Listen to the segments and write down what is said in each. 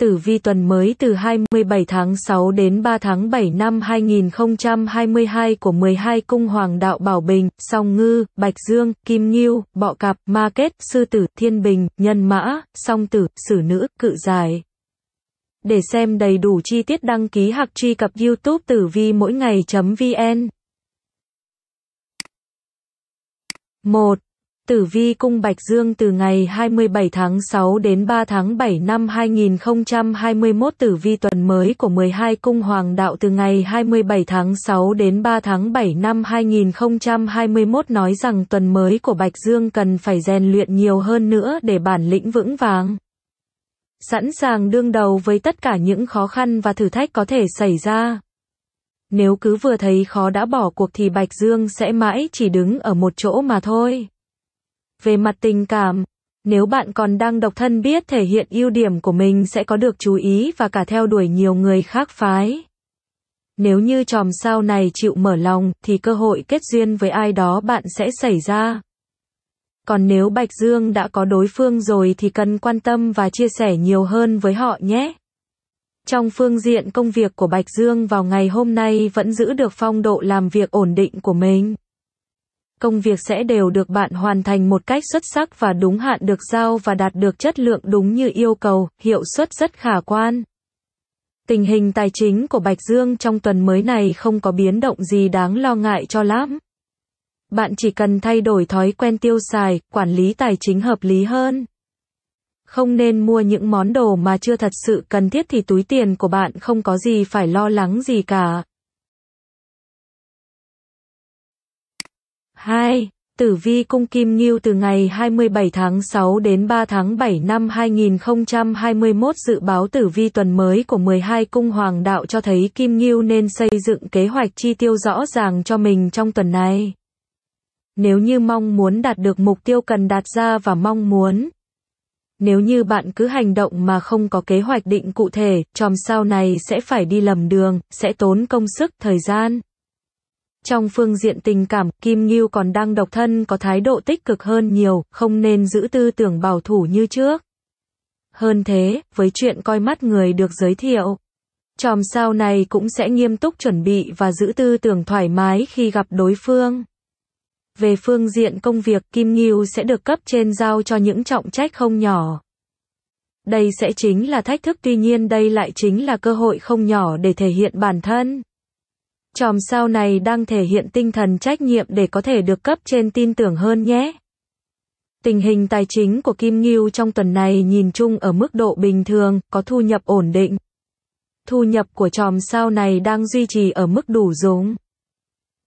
Tử Vi tuần mới từ 27 tháng 6 đến 3 tháng 7 năm 2022 của 12 cung hoàng đạo Bảo Bình, Song Ngư, Bạch Dương, Kim Ngưu, Bọ Cạp, Ma Kết, Sư Tử, Thiên Bình, Nhân Mã, Song Tử, Sử Nữ, Cự Giải. Để xem đầy đủ chi tiết đăng ký hoặc truy cập youtube tử vi mỗi ngày.vn 1. Tử Vi Cung Bạch Dương từ ngày 27 tháng 6 đến 3 tháng 7 năm 2021 Tử Vi tuần mới của 12 Cung Hoàng Đạo từ ngày 27 tháng 6 đến 3 tháng 7 năm 2021 nói rằng tuần mới của Bạch Dương cần phải rèn luyện nhiều hơn nữa để bản lĩnh vững vàng. Sẵn sàng đương đầu với tất cả những khó khăn và thử thách có thể xảy ra. Nếu cứ vừa thấy khó đã bỏ cuộc thì Bạch Dương sẽ mãi chỉ đứng ở một chỗ mà thôi. Về mặt tình cảm, nếu bạn còn đang độc thân biết thể hiện ưu điểm của mình sẽ có được chú ý và cả theo đuổi nhiều người khác phái. Nếu như chòm sao này chịu mở lòng thì cơ hội kết duyên với ai đó bạn sẽ xảy ra. Còn nếu Bạch Dương đã có đối phương rồi thì cần quan tâm và chia sẻ nhiều hơn với họ nhé. Trong phương diện công việc của Bạch Dương vào ngày hôm nay vẫn giữ được phong độ làm việc ổn định của mình công việc sẽ đều được bạn hoàn thành một cách xuất sắc và đúng hạn được giao và đạt được chất lượng đúng như yêu cầu, hiệu suất rất khả quan. Tình hình tài chính của Bạch Dương trong tuần mới này không có biến động gì đáng lo ngại cho lắm. Bạn chỉ cần thay đổi thói quen tiêu xài, quản lý tài chính hợp lý hơn. Không nên mua những món đồ mà chưa thật sự cần thiết thì túi tiền của bạn không có gì phải lo lắng gì cả. 2. Tử vi cung Kim Ngưu từ ngày 27 tháng 6 đến 3 tháng 7 năm 2021 dự báo tử vi tuần mới của 12 cung hoàng đạo cho thấy Kim Ngưu nên xây dựng kế hoạch chi tiêu rõ ràng cho mình trong tuần này. Nếu như mong muốn đạt được mục tiêu cần đạt ra và mong muốn. Nếu như bạn cứ hành động mà không có kế hoạch định cụ thể, chòm sao này sẽ phải đi lầm đường, sẽ tốn công sức, thời gian. Trong phương diện tình cảm, Kim Ngưu còn đang độc thân có thái độ tích cực hơn nhiều, không nên giữ tư tưởng bảo thủ như trước. Hơn thế, với chuyện coi mắt người được giới thiệu, Chòm sao này cũng sẽ nghiêm túc chuẩn bị và giữ tư tưởng thoải mái khi gặp đối phương. Về phương diện công việc, Kim Ngưu sẽ được cấp trên giao cho những trọng trách không nhỏ. Đây sẽ chính là thách thức tuy nhiên đây lại chính là cơ hội không nhỏ để thể hiện bản thân. Chòm sao này đang thể hiện tinh thần trách nhiệm để có thể được cấp trên tin tưởng hơn nhé. Tình hình tài chính của Kim Ngưu trong tuần này nhìn chung ở mức độ bình thường, có thu nhập ổn định. Thu nhập của chòm sao này đang duy trì ở mức đủ dùng.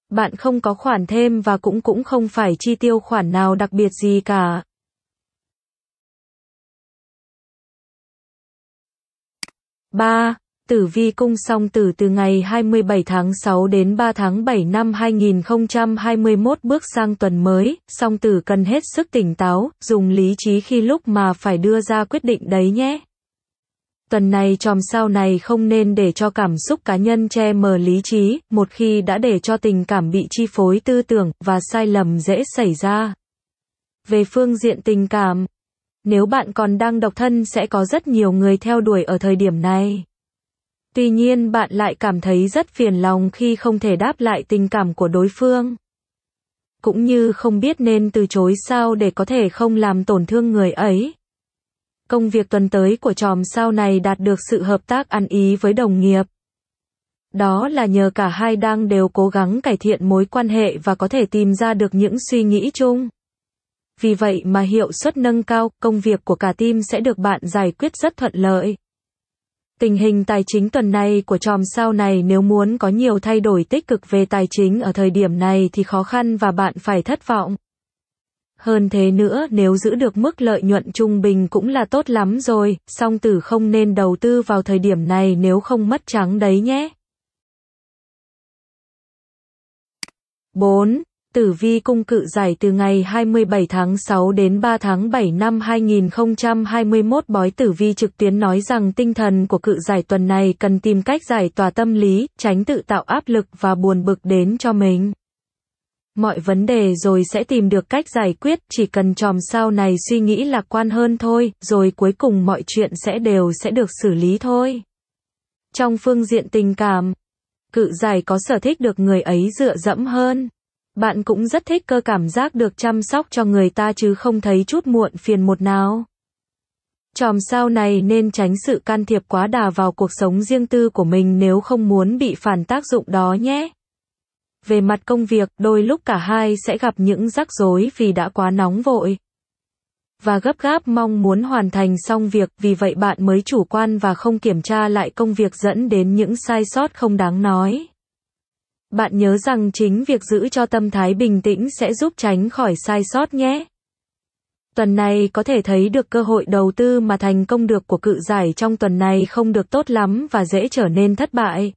Bạn không có khoản thêm và cũng cũng không phải chi tiêu khoản nào đặc biệt gì cả. ba Tử Vi Cung song tử từ ngày 27 tháng 6 đến 3 tháng 7 năm 2021 bước sang tuần mới, song tử cần hết sức tỉnh táo, dùng lý trí khi lúc mà phải đưa ra quyết định đấy nhé. Tuần này chòm sao này không nên để cho cảm xúc cá nhân che mờ lý trí, một khi đã để cho tình cảm bị chi phối tư tưởng và sai lầm dễ xảy ra. Về phương diện tình cảm, nếu bạn còn đang độc thân sẽ có rất nhiều người theo đuổi ở thời điểm này. Tuy nhiên bạn lại cảm thấy rất phiền lòng khi không thể đáp lại tình cảm của đối phương. Cũng như không biết nên từ chối sao để có thể không làm tổn thương người ấy. Công việc tuần tới của tròm sao này đạt được sự hợp tác ăn ý với đồng nghiệp. Đó là nhờ cả hai đang đều cố gắng cải thiện mối quan hệ và có thể tìm ra được những suy nghĩ chung. Vì vậy mà hiệu suất nâng cao, công việc của cả team sẽ được bạn giải quyết rất thuận lợi. Tình hình tài chính tuần này của chòm sao này nếu muốn có nhiều thay đổi tích cực về tài chính ở thời điểm này thì khó khăn và bạn phải thất vọng. Hơn thế nữa nếu giữ được mức lợi nhuận trung bình cũng là tốt lắm rồi, song tử không nên đầu tư vào thời điểm này nếu không mất trắng đấy nhé. 4. Tử vi cung cự giải từ ngày 27 tháng 6 đến 3 tháng 7 năm 2021 bói tử vi trực tuyến nói rằng tinh thần của cự giải tuần này cần tìm cách giải tỏa tâm lý, tránh tự tạo áp lực và buồn bực đến cho mình. Mọi vấn đề rồi sẽ tìm được cách giải quyết, chỉ cần chòm sao này suy nghĩ lạc quan hơn thôi, rồi cuối cùng mọi chuyện sẽ đều sẽ được xử lý thôi. Trong phương diện tình cảm, cự giải có sở thích được người ấy dựa dẫm hơn. Bạn cũng rất thích cơ cảm giác được chăm sóc cho người ta chứ không thấy chút muộn phiền một nào. Chòm sao này nên tránh sự can thiệp quá đà vào cuộc sống riêng tư của mình nếu không muốn bị phản tác dụng đó nhé. Về mặt công việc, đôi lúc cả hai sẽ gặp những rắc rối vì đã quá nóng vội và gấp gáp mong muốn hoàn thành xong việc, vì vậy bạn mới chủ quan và không kiểm tra lại công việc dẫn đến những sai sót không đáng nói. Bạn nhớ rằng chính việc giữ cho tâm thái bình tĩnh sẽ giúp tránh khỏi sai sót nhé. Tuần này có thể thấy được cơ hội đầu tư mà thành công được của cự giải trong tuần này không được tốt lắm và dễ trở nên thất bại.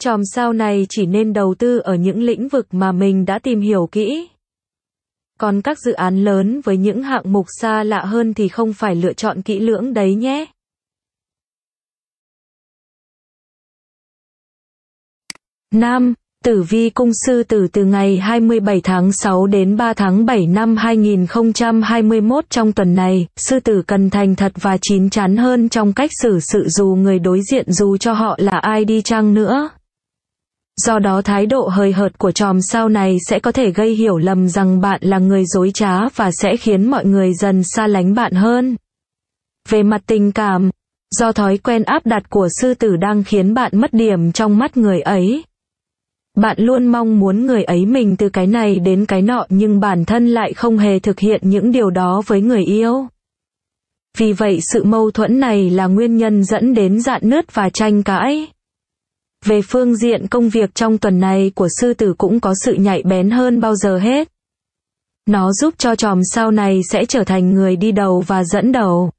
Chòm sao này chỉ nên đầu tư ở những lĩnh vực mà mình đã tìm hiểu kỹ. Còn các dự án lớn với những hạng mục xa lạ hơn thì không phải lựa chọn kỹ lưỡng đấy nhé. Nam Tử vi cung sư tử từ ngày 27 tháng 6 đến 3 tháng 7 năm 2021 trong tuần này, sư tử cần thành thật và chín chắn hơn trong cách xử sự dù người đối diện dù cho họ là ai đi chăng nữa. Do đó thái độ hơi hợt của chòm sao này sẽ có thể gây hiểu lầm rằng bạn là người dối trá và sẽ khiến mọi người dần xa lánh bạn hơn. Về mặt tình cảm, do thói quen áp đặt của sư tử đang khiến bạn mất điểm trong mắt người ấy bạn luôn mong muốn người ấy mình từ cái này đến cái nọ nhưng bản thân lại không hề thực hiện những điều đó với người yêu. Vì vậy sự mâu thuẫn này là nguyên nhân dẫn đến dạn nứt và tranh cãi. Về phương diện công việc trong tuần này của sư tử cũng có sự nhạy bén hơn bao giờ hết. Nó giúp cho tròm sau này sẽ trở thành người đi đầu và dẫn đầu.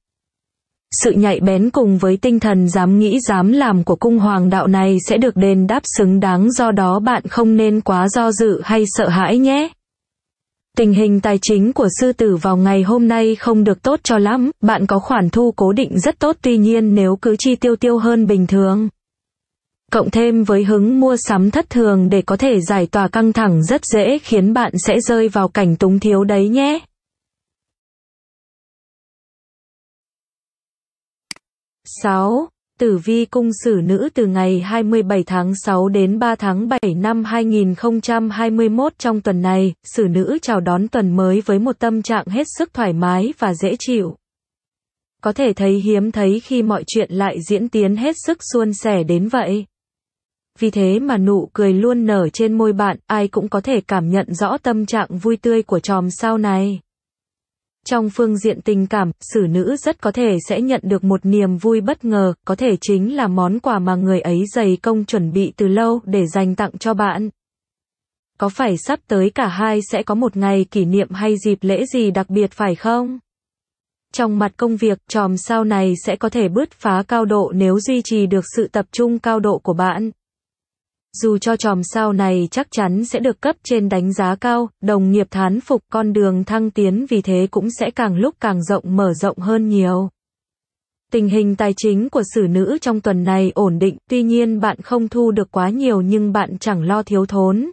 Sự nhạy bén cùng với tinh thần dám nghĩ dám làm của cung hoàng đạo này sẽ được đền đáp xứng đáng do đó bạn không nên quá do dự hay sợ hãi nhé. Tình hình tài chính của sư tử vào ngày hôm nay không được tốt cho lắm, bạn có khoản thu cố định rất tốt tuy nhiên nếu cứ chi tiêu tiêu hơn bình thường. Cộng thêm với hứng mua sắm thất thường để có thể giải tỏa căng thẳng rất dễ khiến bạn sẽ rơi vào cảnh túng thiếu đấy nhé. 6. Tử vi cung xử nữ từ ngày 27 tháng 6 đến 3 tháng 7 năm 2021 trong tuần này, xử nữ chào đón tuần mới với một tâm trạng hết sức thoải mái và dễ chịu. Có thể thấy hiếm thấy khi mọi chuyện lại diễn tiến hết sức suôn sẻ đến vậy. Vì thế mà nụ cười luôn nở trên môi bạn, ai cũng có thể cảm nhận rõ tâm trạng vui tươi của chòm sao này. Trong phương diện tình cảm, xử nữ rất có thể sẽ nhận được một niềm vui bất ngờ, có thể chính là món quà mà người ấy dày công chuẩn bị từ lâu để dành tặng cho bạn. Có phải sắp tới cả hai sẽ có một ngày kỷ niệm hay dịp lễ gì đặc biệt phải không? Trong mặt công việc, chòm sao này sẽ có thể bứt phá cao độ nếu duy trì được sự tập trung cao độ của bạn. Dù cho tròm sao này chắc chắn sẽ được cấp trên đánh giá cao, đồng nghiệp thán phục con đường thăng tiến vì thế cũng sẽ càng lúc càng rộng mở rộng hơn nhiều. Tình hình tài chính của xử nữ trong tuần này ổn định, tuy nhiên bạn không thu được quá nhiều nhưng bạn chẳng lo thiếu thốn.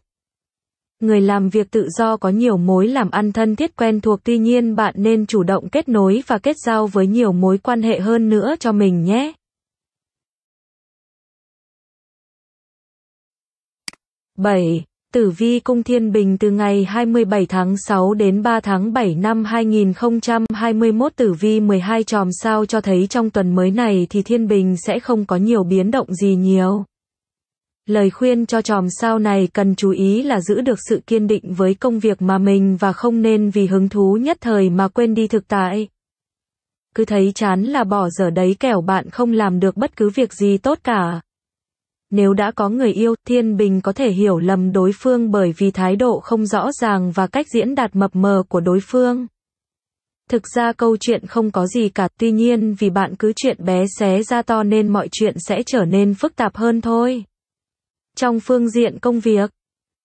Người làm việc tự do có nhiều mối làm ăn thân thiết quen thuộc tuy nhiên bạn nên chủ động kết nối và kết giao với nhiều mối quan hệ hơn nữa cho mình nhé. 7. Tử vi cung Thiên Bình từ ngày 27 tháng 6 đến 3 tháng 7 năm 2021 tử vi 12 chòm sao cho thấy trong tuần mới này thì Thiên Bình sẽ không có nhiều biến động gì nhiều. Lời khuyên cho chòm sao này cần chú ý là giữ được sự kiên định với công việc mà mình và không nên vì hứng thú nhất thời mà quên đi thực tại. Cứ thấy chán là bỏ dở đấy kẻo bạn không làm được bất cứ việc gì tốt cả. Nếu đã có người yêu, Thiên Bình có thể hiểu lầm đối phương bởi vì thái độ không rõ ràng và cách diễn đạt mập mờ của đối phương. Thực ra câu chuyện không có gì cả, tuy nhiên vì bạn cứ chuyện bé xé ra to nên mọi chuyện sẽ trở nên phức tạp hơn thôi. Trong phương diện công việc,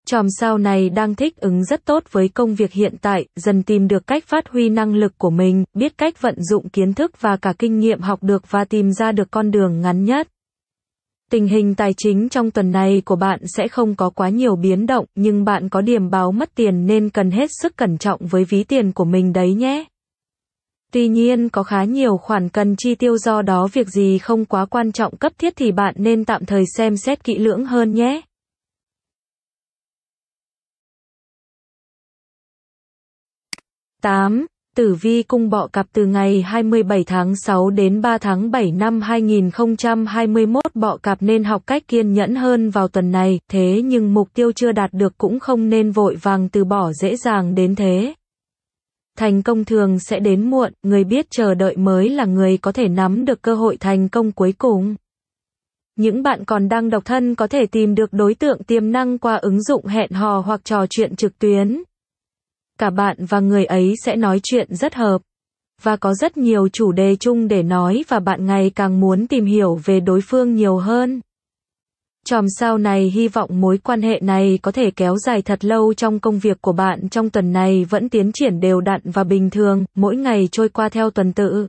Chòm sao này đang thích ứng rất tốt với công việc hiện tại, dần tìm được cách phát huy năng lực của mình, biết cách vận dụng kiến thức và cả kinh nghiệm học được và tìm ra được con đường ngắn nhất. Tình hình tài chính trong tuần này của bạn sẽ không có quá nhiều biến động, nhưng bạn có điểm báo mất tiền nên cần hết sức cẩn trọng với ví tiền của mình đấy nhé. Tuy nhiên có khá nhiều khoản cần chi tiêu do đó việc gì không quá quan trọng cấp thiết thì bạn nên tạm thời xem xét kỹ lưỡng hơn nhé. Tám Tử vi cung bọ cặp từ ngày 27 tháng 6 đến 3 tháng 7 năm 2021 bọ cặp nên học cách kiên nhẫn hơn vào tuần này, thế nhưng mục tiêu chưa đạt được cũng không nên vội vàng từ bỏ dễ dàng đến thế. Thành công thường sẽ đến muộn, người biết chờ đợi mới là người có thể nắm được cơ hội thành công cuối cùng. Những bạn còn đang độc thân có thể tìm được đối tượng tiềm năng qua ứng dụng hẹn hò hoặc trò chuyện trực tuyến cả bạn và người ấy sẽ nói chuyện rất hợp. Và có rất nhiều chủ đề chung để nói và bạn ngày càng muốn tìm hiểu về đối phương nhiều hơn. Chòm sao này hy vọng mối quan hệ này có thể kéo dài thật lâu trong công việc của bạn trong tuần này vẫn tiến triển đều đặn và bình thường, mỗi ngày trôi qua theo tuần tự.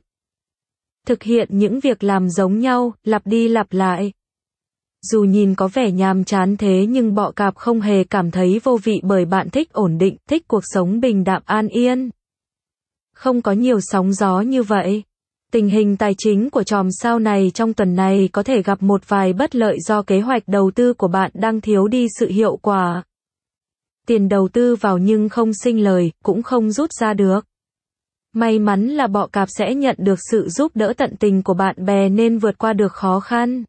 Thực hiện những việc làm giống nhau, lặp đi lặp lại. Dù nhìn có vẻ nhàm chán thế nhưng bọ cạp không hề cảm thấy vô vị bởi bạn thích ổn định, thích cuộc sống bình đạm an yên. Không có nhiều sóng gió như vậy. Tình hình tài chính của chòm sao này trong tuần này có thể gặp một vài bất lợi do kế hoạch đầu tư của bạn đang thiếu đi sự hiệu quả. Tiền đầu tư vào nhưng không sinh lời, cũng không rút ra được. May mắn là bọ cạp sẽ nhận được sự giúp đỡ tận tình của bạn bè nên vượt qua được khó khăn.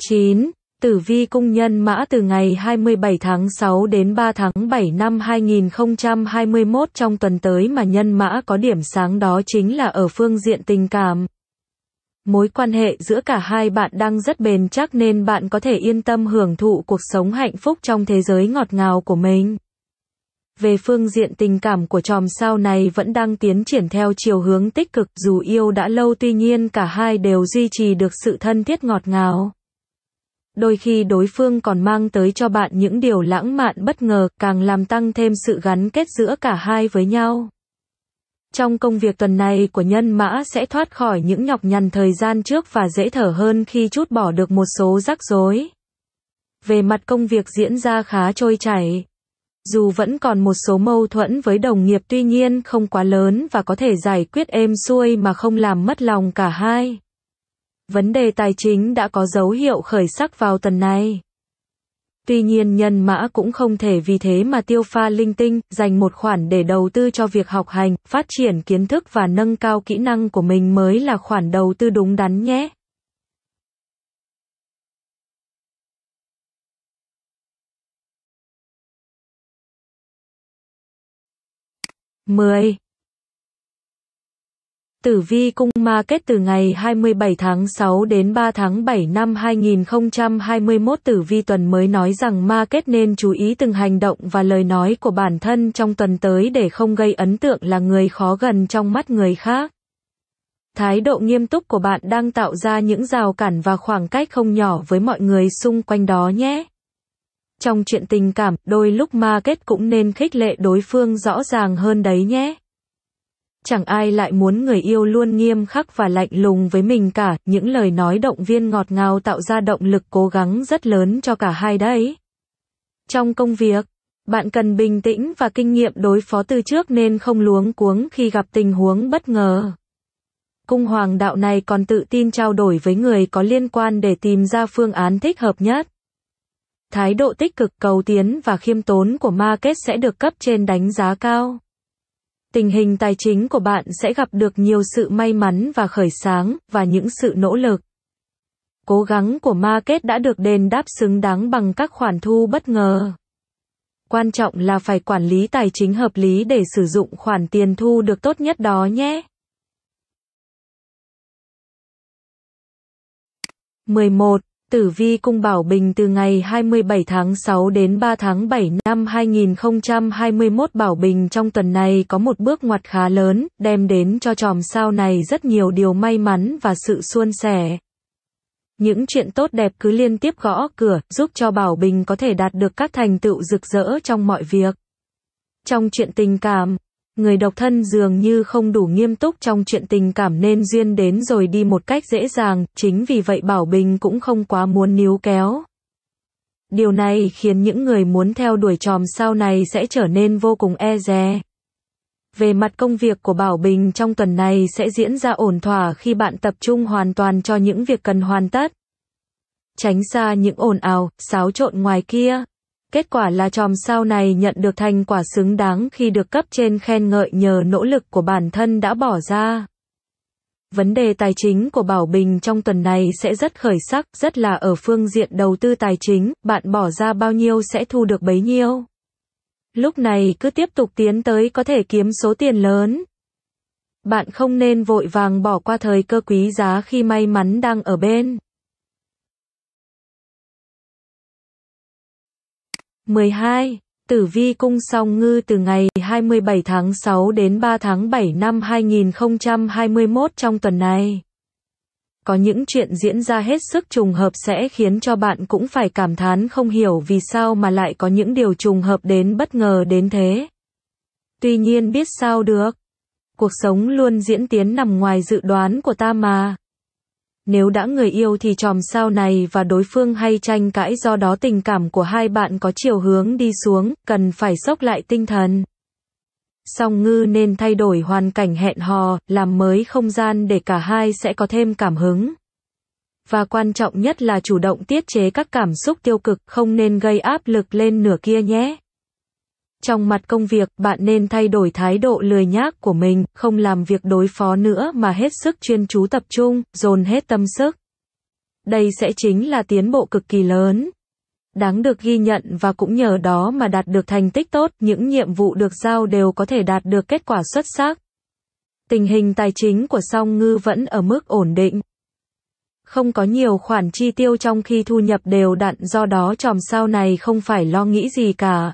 9. Tử vi cung nhân mã từ ngày 27 tháng 6 đến 3 tháng 7 năm 2021 trong tuần tới mà nhân mã có điểm sáng đó chính là ở phương diện tình cảm. Mối quan hệ giữa cả hai bạn đang rất bền chắc nên bạn có thể yên tâm hưởng thụ cuộc sống hạnh phúc trong thế giới ngọt ngào của mình. Về phương diện tình cảm của chòm sao này vẫn đang tiến triển theo chiều hướng tích cực dù yêu đã lâu tuy nhiên cả hai đều duy trì được sự thân thiết ngọt ngào. Đôi khi đối phương còn mang tới cho bạn những điều lãng mạn bất ngờ, càng làm tăng thêm sự gắn kết giữa cả hai với nhau. Trong công việc tuần này của nhân mã sẽ thoát khỏi những nhọc nhằn thời gian trước và dễ thở hơn khi chút bỏ được một số rắc rối. Về mặt công việc diễn ra khá trôi chảy. Dù vẫn còn một số mâu thuẫn với đồng nghiệp tuy nhiên không quá lớn và có thể giải quyết êm xuôi mà không làm mất lòng cả hai vấn đề tài chính đã có dấu hiệu khởi sắc vào tuần này. Tuy nhiên nhân mã cũng không thể vì thế mà tiêu pha linh tinh, dành một khoản để đầu tư cho việc học hành, phát triển kiến thức và nâng cao kỹ năng của mình mới là khoản đầu tư đúng đắn nhé. Mười. Tử Vi Cung Ma Kết từ ngày 27 tháng 6 đến 3 tháng 7 năm 2021 Tử Vi tuần mới nói rằng Ma Kết nên chú ý từng hành động và lời nói của bản thân trong tuần tới để không gây ấn tượng là người khó gần trong mắt người khác. Thái độ nghiêm túc của bạn đang tạo ra những rào cản và khoảng cách không nhỏ với mọi người xung quanh đó nhé. Trong chuyện tình cảm, đôi lúc Ma Kết cũng nên khích lệ đối phương rõ ràng hơn đấy nhé. Chẳng ai lại muốn người yêu luôn nghiêm khắc và lạnh lùng với mình cả, những lời nói động viên ngọt ngào tạo ra động lực cố gắng rất lớn cho cả hai đấy. Trong công việc, bạn cần bình tĩnh và kinh nghiệm đối phó từ trước nên không luống cuống khi gặp tình huống bất ngờ. Cung hoàng đạo này còn tự tin trao đổi với người có liên quan để tìm ra phương án thích hợp nhất. Thái độ tích cực cầu tiến và khiêm tốn của ma kết sẽ được cấp trên đánh giá cao tình hình tài chính của bạn sẽ gặp được nhiều sự may mắn và khởi sáng, và những sự nỗ lực. Cố gắng của market đã được đền đáp xứng đáng bằng các khoản thu bất ngờ. Quan trọng là phải quản lý tài chính hợp lý để sử dụng khoản tiền thu được tốt nhất đó nhé. 11. Tử Vi Cung Bảo Bình từ ngày 27 tháng 6 đến 3 tháng 7 năm 2021 Bảo Bình trong tuần này có một bước ngoặt khá lớn, đem đến cho chòm sao này rất nhiều điều may mắn và sự suôn sẻ. Những chuyện tốt đẹp cứ liên tiếp gõ cửa, giúp cho Bảo Bình có thể đạt được các thành tựu rực rỡ trong mọi việc. Trong chuyện tình cảm, người độc thân dường như không đủ nghiêm túc trong chuyện tình cảm nên duyên đến rồi đi một cách dễ dàng, chính vì vậy Bảo Bình cũng không quá muốn níu kéo. Điều này khiến những người muốn theo đuổi tròm sau này sẽ trở nên vô cùng e dè. Về mặt công việc của Bảo Bình trong tuần này sẽ diễn ra ổn thỏa khi bạn tập trung hoàn toàn cho những việc cần hoàn tất. Tránh xa những ồn ào, xáo trộn ngoài kia. Kết quả là chòm sao này nhận được thành quả xứng đáng khi được cấp trên khen ngợi nhờ nỗ lực của bản thân đã bỏ ra. Vấn đề tài chính của Bảo Bình trong tuần này sẽ rất khởi sắc, rất là ở phương diện đầu tư tài chính, bạn bỏ ra bao nhiêu sẽ thu được bấy nhiêu. Lúc này cứ tiếp tục tiến tới có thể kiếm số tiền lớn. Bạn không nên vội vàng bỏ qua thời cơ quý giá khi may mắn đang ở bên. 12. Tử vi cung song ngư từ ngày 27 tháng 6 đến 3 tháng 7 năm 2021 trong tuần này. Có những chuyện diễn ra hết sức trùng hợp sẽ khiến cho bạn cũng phải cảm thán không hiểu vì sao mà lại có những điều trùng hợp đến bất ngờ đến thế. Tuy nhiên biết sao được. Cuộc sống luôn diễn tiến nằm ngoài dự đoán của ta mà. Nếu đã người yêu thì chòm sao này và đối phương hay tranh cãi do đó tình cảm của hai bạn có chiều hướng đi xuống, cần phải sốc lại tinh thần. Song ngư nên thay đổi hoàn cảnh hẹn hò, làm mới không gian để cả hai sẽ có thêm cảm hứng. Và quan trọng nhất là chủ động tiết chế các cảm xúc tiêu cực, không nên gây áp lực lên nửa kia nhé. Trong mặt công việc, bạn nên thay đổi thái độ lười nhác của mình, không làm việc đối phó nữa mà hết sức chuyên chú tập trung, dồn hết tâm sức. Đây sẽ chính là tiến bộ cực kỳ lớn. Đáng được ghi nhận và cũng nhờ đó mà đạt được thành tích tốt, những nhiệm vụ được giao đều có thể đạt được kết quả xuất sắc. Tình hình tài chính của song ngư vẫn ở mức ổn định. Không có nhiều khoản chi tiêu trong khi thu nhập đều đặn do đó chòm sao này không phải lo nghĩ gì cả.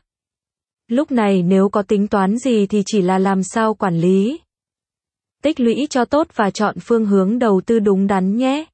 Lúc này nếu có tính toán gì thì chỉ là làm sao quản lý. Tích lũy cho tốt và chọn phương hướng đầu tư đúng đắn nhé.